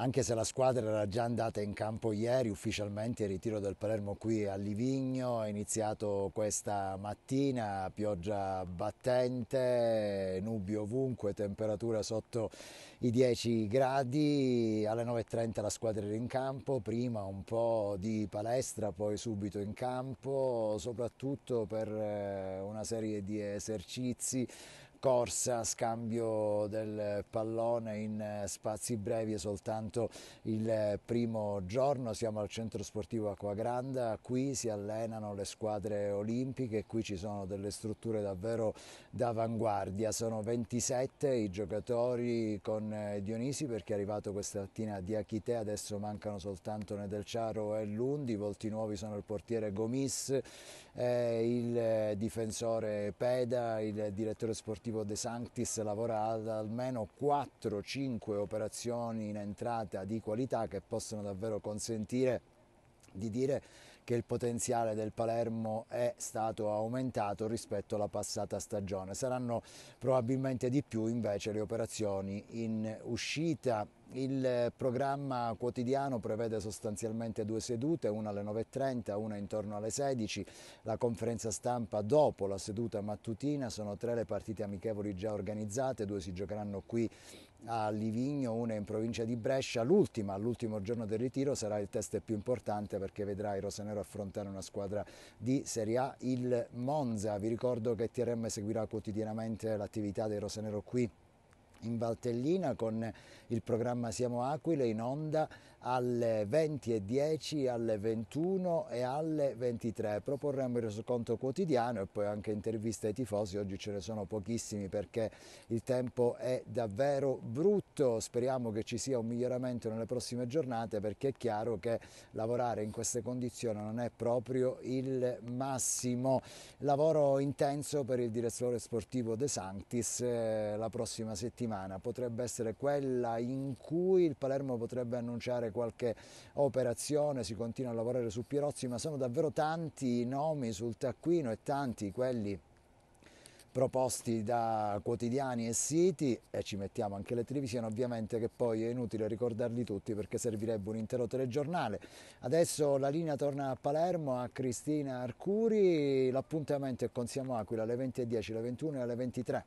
anche se la squadra era già andata in campo ieri, ufficialmente il ritiro del Palermo qui a Livigno è iniziato questa mattina, pioggia battente, nubi ovunque, temperatura sotto i 10 gradi, alle 9.30 la squadra era in campo, prima un po' di palestra, poi subito in campo, soprattutto per eh, una serie di esercizi corsa, scambio del pallone in eh, spazi brevi è soltanto il eh, primo giorno, siamo al centro sportivo Acquagranda, qui si allenano le squadre olimpiche, qui ci sono delle strutture davvero d'avanguardia, sono 27 i giocatori con eh, Dionisi perché è arrivato questa mattina di Achite, adesso mancano soltanto Nedelciaro e Lundi, i volti nuovi sono il portiere Gomis, eh, il difensore Peda, il direttore sportivo l'obiettivo De Sanctis lavora ad almeno 4-5 operazioni in entrata di qualità che possono davvero consentire di dire che il potenziale del Palermo è stato aumentato rispetto alla passata stagione. Saranno probabilmente di più invece le operazioni in uscita il eh, programma quotidiano prevede sostanzialmente due sedute, una alle 9.30, una intorno alle 16, la conferenza stampa dopo la seduta mattutina, sono tre le partite amichevoli già organizzate, due si giocheranno qui a Livigno, una in provincia di Brescia, l'ultima, l'ultimo giorno del ritiro sarà il test più importante perché vedrà i Rosanero affrontare una squadra di Serie A, il Monza, vi ricordo che TRM seguirà quotidianamente l'attività dei Rosanero qui in Valtellina con il programma Siamo Aquile in onda alle 20.10, alle 21 e alle 23. Proporremo il resoconto quotidiano e poi anche interviste ai tifosi. Oggi ce ne sono pochissimi perché il tempo è davvero brutto. Speriamo che ci sia un miglioramento nelle prossime giornate perché è chiaro che lavorare in queste condizioni non è proprio il massimo. Lavoro intenso per il direttore sportivo De Sanctis eh, la prossima settimana. Potrebbe essere quella in cui il Palermo potrebbe annunciare fare qualche operazione, si continua a lavorare su Pierozzi, ma sono davvero tanti i nomi sul taccuino e tanti quelli proposti da quotidiani e siti e ci mettiamo anche le televisioni ovviamente che poi è inutile ricordarli tutti perché servirebbe un intero telegiornale. Adesso la linea torna a Palermo a Cristina Arcuri, l'appuntamento è con Siamo Aquila alle 20.10, alle 21 e alle 23.